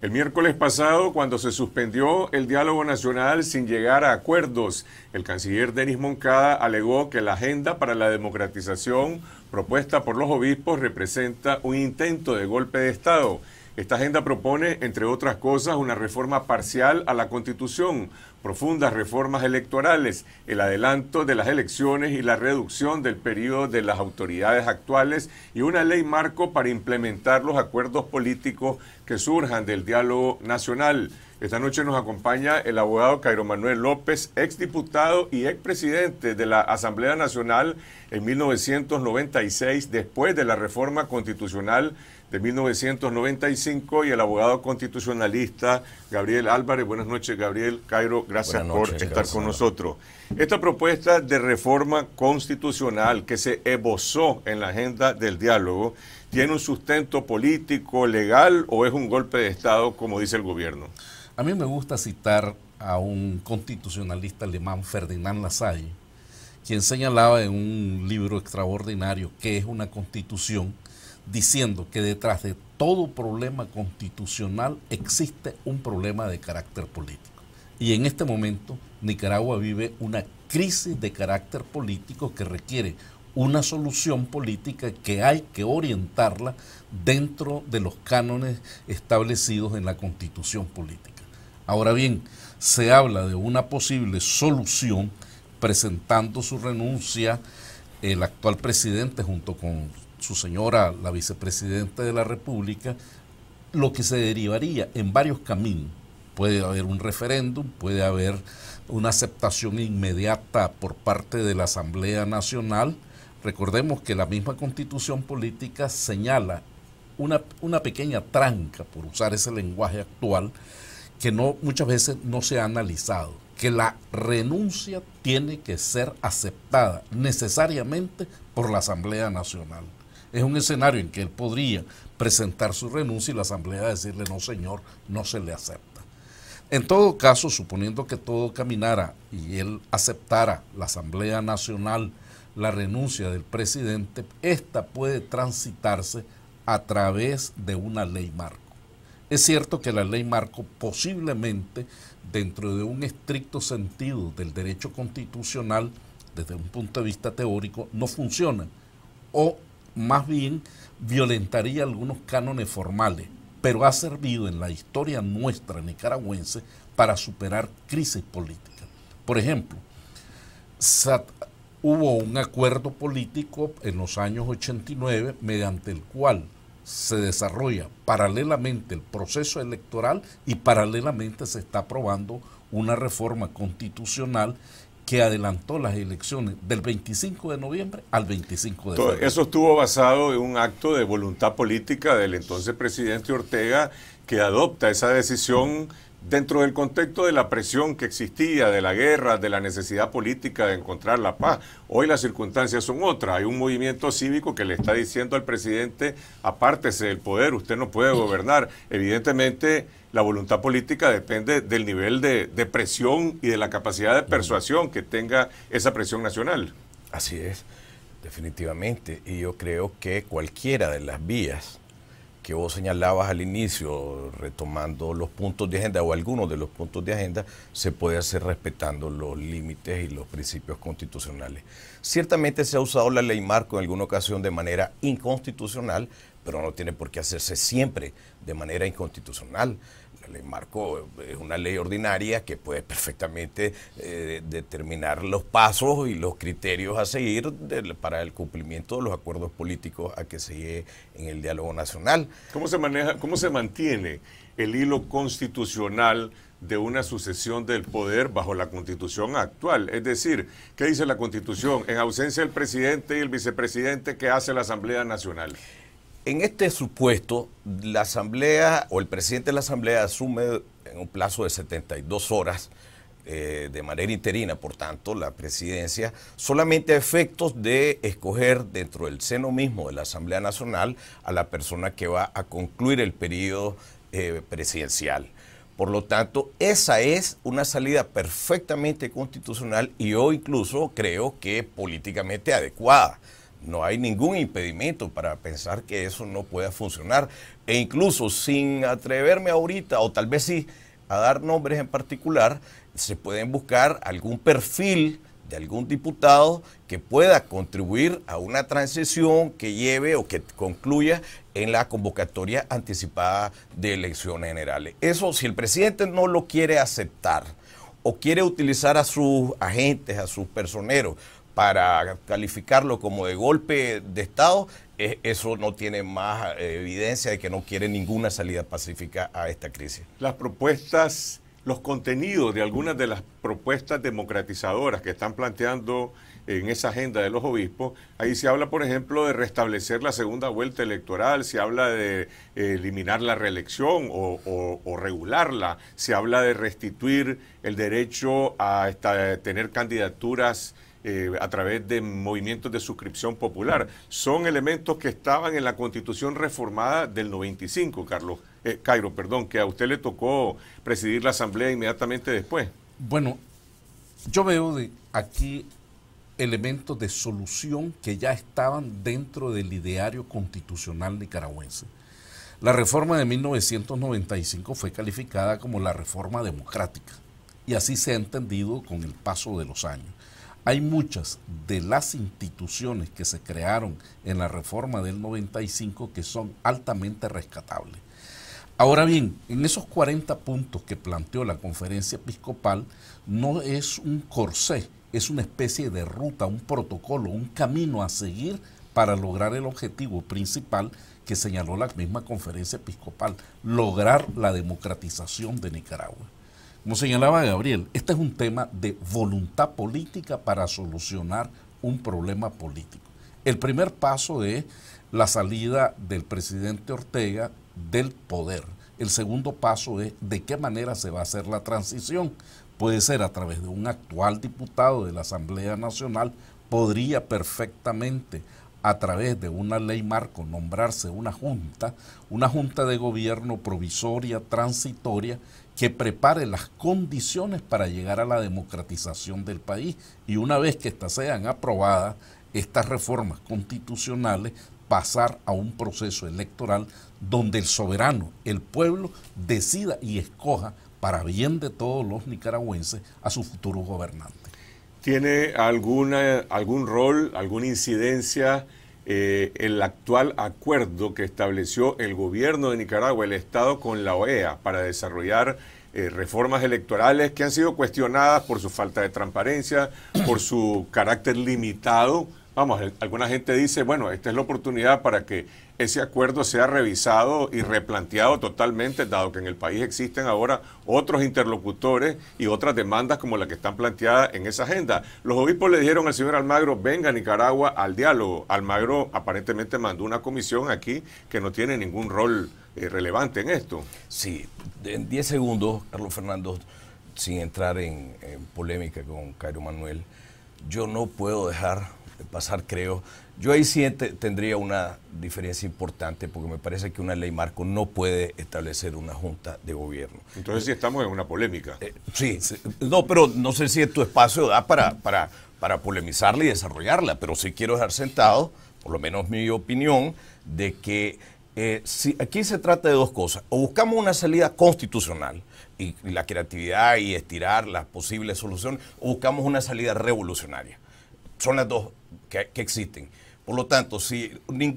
El miércoles pasado, cuando se suspendió el diálogo nacional sin llegar a acuerdos, el canciller Denis Moncada alegó que la agenda para la democratización propuesta por los obispos representa un intento de golpe de Estado esta agenda propone, entre otras cosas, una reforma parcial a la Constitución, profundas reformas electorales, el adelanto de las elecciones y la reducción del periodo de las autoridades actuales y una ley marco para implementar los acuerdos políticos que surjan del diálogo nacional. Esta noche nos acompaña el abogado Cairo Manuel López, exdiputado y expresidente de la Asamblea Nacional en 1996, después de la reforma constitucional de 1995 y el abogado constitucionalista Gabriel Álvarez. Buenas noches, Gabriel Cairo. Gracias por estar con nosotros. Esta propuesta de reforma constitucional que se esbozó en la agenda del diálogo, ¿tiene un sustento político, legal o es un golpe de Estado, como dice el gobierno? A mí me gusta citar a un constitucionalista alemán, Ferdinand Lassalle, quien señalaba en un libro extraordinario que es una constitución diciendo que detrás de todo problema constitucional existe un problema de carácter político. Y en este momento Nicaragua vive una crisis de carácter político que requiere una solución política que hay que orientarla dentro de los cánones establecidos en la constitución política. Ahora bien, se habla de una posible solución presentando su renuncia el actual presidente junto con su señora, la vicepresidenta de la República, lo que se derivaría en varios caminos. Puede haber un referéndum, puede haber una aceptación inmediata por parte de la Asamblea Nacional. Recordemos que la misma constitución política señala una, pequeña tranca, por usar ese lenguaje actual, que no, muchas veces no se ha analizado, que la renuncia tiene que ser aceptada necesariamente por la Asamblea Nacional es un escenario en que él podría presentar su renuncia y la Asamblea decirle, no señor, no se le acepta. En todo caso, suponiendo que todo caminara y él aceptara la Asamblea Nacional la renuncia del presidente, esta puede transitarse a través de una ley marco. Es cierto que la ley marco posiblemente dentro de un estricto sentido del derecho constitucional, desde un punto de vista teórico, no funciona o más bien violentaría algunos cánones formales, pero ha servido en la historia nuestra nicaragüense para superar crisis políticas. Por ejemplo, hubo un acuerdo político en los años 89 mediante el cual se desarrolla paralelamente el proceso electoral y paralelamente se está aprobando una reforma constitucional que adelantó las elecciones del 25 de noviembre al 25 de febrero. Eso estuvo basado en un acto de voluntad política del entonces presidente Ortega que adopta esa decisión dentro del contexto de la presión que existía, de la guerra, de la necesidad política de encontrar la paz, hoy las circunstancias son otras. Hay un movimiento cívico que le está diciendo al presidente, apártese del poder, usted no puede gobernar. Evidentemente, la voluntad política depende del nivel de, de presión y de la capacidad de persuasión que tenga esa presión nacional. Así es, definitivamente. Y yo creo que cualquiera de las vías que vos señalabas al inicio, retomando los puntos de agenda o algunos de los puntos de agenda, se puede hacer respetando los límites y los principios constitucionales. Ciertamente se ha usado la ley marco en alguna ocasión de manera inconstitucional, pero no tiene por qué hacerse siempre de manera inconstitucional la ley marco es una ley ordinaria que puede perfectamente eh, determinar los pasos y los criterios a seguir para el cumplimiento de los acuerdos políticos a que se llegue en el diálogo nacional. ¿Cómo se maneja, cómo se mantiene el hilo constitucional de una sucesión del poder bajo la constitución actual. Es decir, ¿qué dice la constitución? En ausencia del presidente y el vicepresidente, ¿qué hace la Asamblea Nacional? En este supuesto, la Asamblea o el presidente de la Asamblea asume en un plazo de 72 horas, eh, de manera interina, por tanto, la presidencia, solamente a efectos de escoger dentro del seno mismo de la Asamblea Nacional a la persona que va a concluir el periodo eh, presidencial. Por lo tanto, esa es una salida perfectamente constitucional y yo incluso creo que políticamente adecuada no hay ningún impedimento para pensar que eso no pueda funcionar. E incluso sin atreverme ahorita, o tal vez sí, a dar nombres en particular, se pueden buscar algún perfil de algún diputado que pueda contribuir a una transición que lleve o que concluya en la convocatoria anticipada de elecciones generales. Eso, si el presidente no lo quiere aceptar o quiere utilizar a sus agentes, a sus personeros, para calificarlo como de golpe de Estado, eh, eso no tiene más eh, evidencia de que no quiere ninguna salida pacífica a esta crisis. Las propuestas, los contenidos de algunas de las propuestas democratizadoras que están planteando en esa agenda de los obispos, ahí se habla, por ejemplo, de restablecer la segunda vuelta electoral, se habla de eh, eliminar la reelección o, regularla, se habla de restituir el derecho a tener candidaturas eh, a través de movimientos de suscripción popular. Son elementos que estaban en la constitución reformada del 95, Carlos, eh, Cairo, perdón, que a usted le tocó presidir la asamblea inmediatamente después. Bueno, yo veo de aquí elementos de solución que ya estaban dentro del ideario constitucional nicaragüense. La reforma de 1995 fue calificada como la reforma democrática y así se ha entendido con el paso de los años. Hay muchas de las instituciones que se crearon en la reforma del 95 que son altamente rescatables. Ahora bien, en esos 40 puntos que planteó la conferencia episcopal, no es un corsé, es una especie de ruta, un protocolo, un camino a seguir para lograr el objetivo principal que señaló la misma conferencia episcopal, lograr la democratización de Nicaragua. Como señalaba Gabriel, este es un tema de voluntad política para solucionar un problema político. El primer paso es la salida del presidente Ortega del poder. El segundo paso es de qué manera se va a hacer la transición. Puede ser a través de un actual diputado de la Asamblea Nacional, podría perfectamente a través de una ley marco nombrarse una junta, una junta de gobierno provisoria, transitoria, que prepare las condiciones para llegar a la democratización del país. Y una vez que estas sean aprobadas, estas reformas constitucionales, pasar a un proceso electoral donde el soberano, el pueblo, decida y escoja para bien de todos los nicaragüenses a su futuro gobernante. ¿Tiene alguna, algún rol, alguna incidencia eh, el actual acuerdo que estableció el gobierno de Nicaragua, el Estado con la OEA, para desarrollar eh, reformas electorales que han sido cuestionadas por su falta de transparencia, por su carácter limitado Vamos, eh, alguna gente dice, bueno, esta es la oportunidad para que ese acuerdo sea revisado y replanteado totalmente, dado que en el país existen ahora otros interlocutores y otras demandas como las que están planteadas en esa agenda. Los obispos le dijeron al señor Almagro, venga a Nicaragua al diálogo. Almagro aparentemente mandó una comisión aquí que no tiene ningún rol eh, relevante en esto. Sí, en 10 segundos, Carlos Fernando, sin entrar en polémica con Cairo Manuel, yo no puedo dejar pasar, creo. Yo ahí sí tendría una diferencia importante porque me parece que una ley marco no puede establecer una junta de gobierno. Entonces sí estamos en una polémica. Eh, sí, no, pero no sé si tu espacio da para, para, para polemizarla y desarrollarla, pero sí quiero dejar sentado, por lo menos mi opinión, de que eh, aquí se trata de dos cosas. O buscamos una salida constitucional y, y la creatividad y estirar las posibles soluciones, o buscamos una salida revolucionaria son las dos que, existen. Por lo tanto, si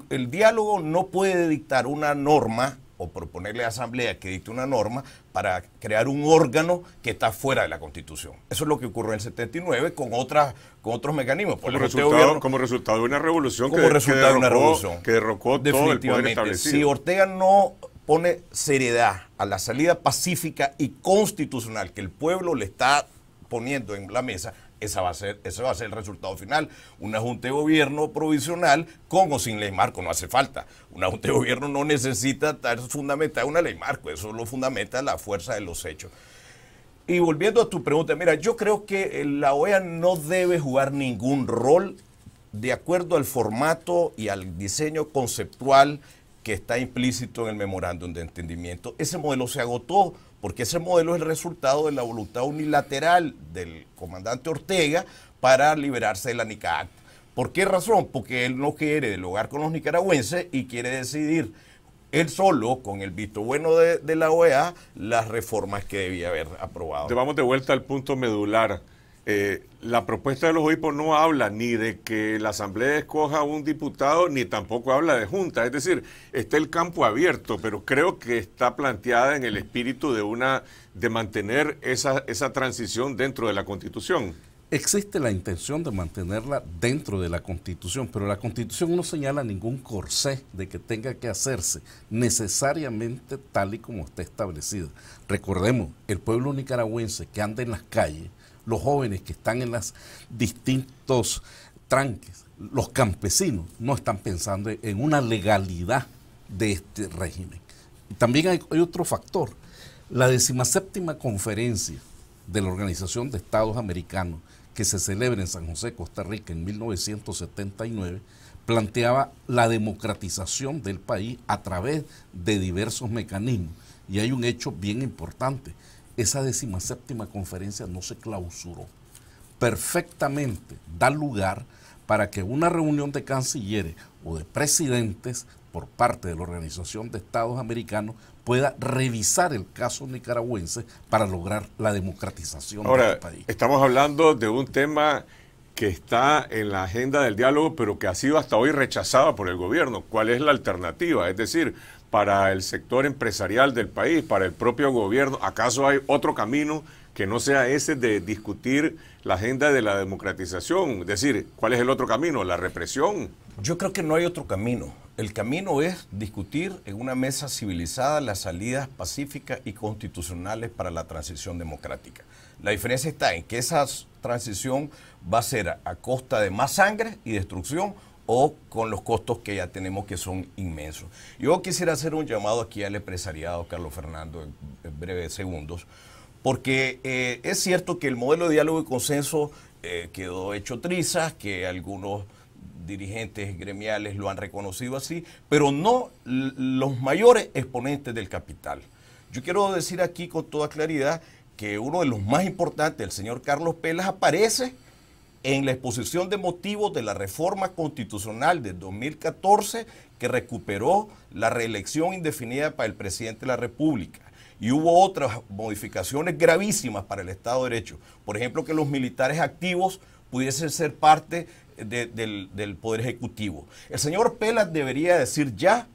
el diálogo no puede dictar una norma o proponerle a la Asamblea que dicte una norma para crear un órgano que está fuera de la Constitución. Eso es lo que ocurrió en el 79 con, otras, con otros mecanismos. Este como, resultado, de una revolución. Como que, resultado de una Que derrocó todo Si Ortega no pone seriedad a la salida pacífica y constitucional que el pueblo le está poniendo en la mesa, va a ser, ese va a ser el resultado final. Una Junta de Gobierno provisional con o sin ley marco, no hace falta. Una Junta de Gobierno no necesita estar fundamentada una ley marco, eso lo fundamenta la fuerza de los hechos. Y volviendo a tu pregunta, mira, yo creo que eh, la OEA no debe jugar ningún rol de acuerdo al formato y al diseño conceptual que está implícito en el memorándum de entendimiento. Ese modelo se agotó porque ese modelo es el resultado de la voluntad unilateral del comandante Ortega para liberarse de la NICAC. ¿Por qué razón? Porque él no quiere dialogar con los nicaragüenses y quiere decidir él solo, con el visto bueno de, de la OEA, las reformas que debía haber aprobado. Te vamos de vuelta al punto medular. Eh, la propuesta de los OIPO no habla ni de que la Asamblea escoja un diputado, ni tampoco habla de junta. Es decir, está el campo abierto, pero creo que está planteada en el espíritu de una de mantener esa, esa transición dentro de la Constitución. Existe la intención de mantenerla dentro de la Constitución, pero la Constitución no señala ningún corsé de que tenga que hacerse necesariamente tal y como está establecido. Recordemos, el pueblo nicaragüense que anda en las calles los jóvenes que están en los distintos tranques, los campesinos, no están pensando en una legalidad de este régimen. También hay, otro factor, la 17 conferencia de la Organización de Estados Americanos que se celebra en San José, Costa Rica, en 1979, planteaba la democratización del país a través de diversos mecanismos. Y hay un hecho bien importante, esa séptima conferencia no se clausuró. Perfectamente da lugar para que una reunión de cancilleres o de presidentes por parte de la Organización de Estados Americanos pueda revisar el caso nicaragüense para lograr la democratización Ahora, del país. Estamos hablando de un tema que está en la agenda del diálogo, pero que ha sido hasta hoy rechazada por el gobierno. ¿Cuál es la alternativa? Es decir, para el sector empresarial del país, para el propio gobierno? ¿Acaso hay otro camino que no sea ese de discutir la agenda de la democratización? Es decir, ¿cuál es el otro camino? ¿La represión? Yo creo que no hay otro camino. El camino es discutir en una mesa civilizada las salidas pacíficas y constitucionales para la transición democrática. La diferencia está en que esa transición va a ser a costa de más sangre y destrucción o con los costos que ya tenemos que son inmensos. Yo quisiera hacer un llamado aquí al empresariado, Carlos Fernando, en, breves segundos, porque eh, es cierto que el modelo de diálogo y consenso eh, quedó hecho trizas, que algunos dirigentes gremiales lo han reconocido así, pero no los mayores exponentes del capital. Yo quiero decir aquí con toda claridad que uno de los más importantes, el señor Carlos Pelas, aparece en la exposición de motivos de la reforma constitucional de 2014 que recuperó la reelección indefinida para el presidente de la República. Y hubo otras modificaciones gravísimas para el Estado de Derecho. Por ejemplo, que los militares activos pudiesen ser parte del, del Poder Ejecutivo. El señor Pelas debería decir ya,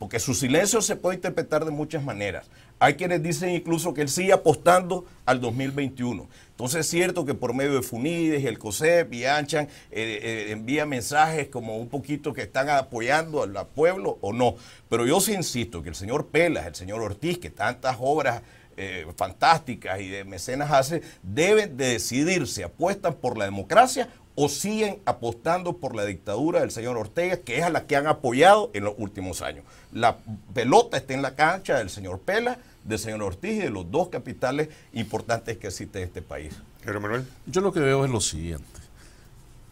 porque su silencio se puede interpretar de muchas maneras. Hay quienes dicen incluso que él sigue apostando al 2021. Entonces es cierto que por medio de Funides, el COSEP y Anchan eh, eh, envía mensajes como un poquito que están apoyando al, pueblo o no. Pero yo sí insisto que el señor Pelas, el señor Ortiz, que tantas obras eh, fantásticas y de mecenas hace, deben de si apuestan por la democracia o siguen apostando por la dictadura del señor Ortega, que es a la que han apoyado en los últimos años. La pelota está en la cancha del señor Pela, del señor Ortiz y de los dos capitales importantes que existe en este país. Yo lo que veo es lo siguiente.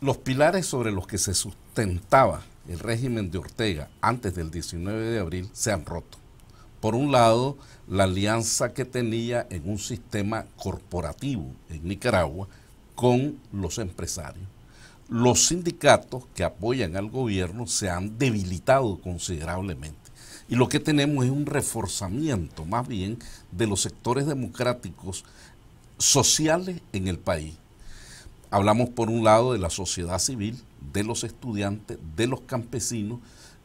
Los pilares sobre los que se sustentaba el régimen de Ortega antes del 19 de abril se han roto. Por un lado, la alianza que tenía en un sistema corporativo en Nicaragua con los empresarios los sindicatos que apoyan al gobierno se han debilitado considerablemente. Y lo que tenemos es un reforzamiento más bien de los sectores democráticos sociales en el país. Hablamos por un lado de la sociedad civil, de los estudiantes, de los campesinos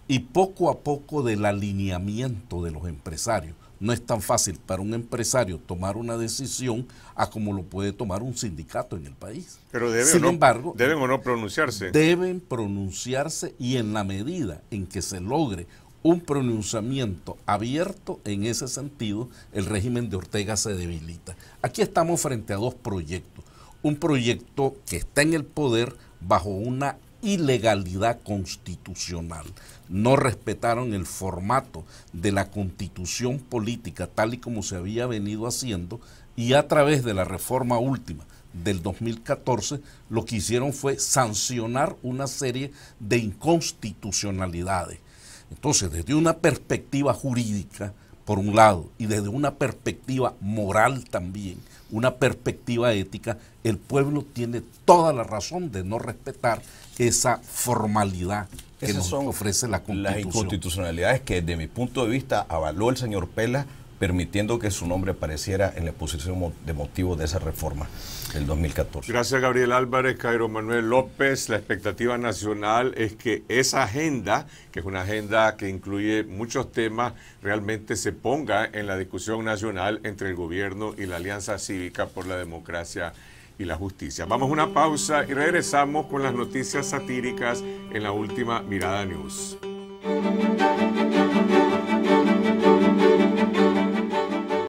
y poco a poco del alineamiento de los empresarios no es tan fácil para un empresario tomar una decisión a como lo puede tomar un sindicato en el país. Pero o no, embargo, deben o no pronunciarse. Deben pronunciarse y en la medida en que se logre un pronunciamiento abierto en ese sentido, el régimen de Ortega se debilita. Aquí estamos frente a dos proyectos. Un proyecto que está en el poder bajo una ilegalidad constitucional. No respetaron el formato de la constitución política tal y como se había venido haciendo y a través de la reforma última del 2014 lo que hicieron fue sancionar una serie de inconstitucionalidades. Entonces, desde una perspectiva jurídica, por un lado, y desde una perspectiva moral también, una perspectiva ética, el pueblo tiene toda la razón de no respetar esa formalidad que nos son ofrece la Constitución. Las inconstitucionalidades que desde mi punto de vista avaló el señor Pela permitiendo que su nombre apareciera en la exposición de motivo de esa reforma del 2014. Gracias Gabriel Álvarez, Cairo Manuel López. La expectativa nacional es que esa agenda, que es una agenda que incluye muchos temas, realmente se ponga en la discusión nacional entre el gobierno y la Alianza Cívica por la Democracia y la Justicia. Vamos a una pausa y regresamos con las noticias satíricas en la última Mirada News.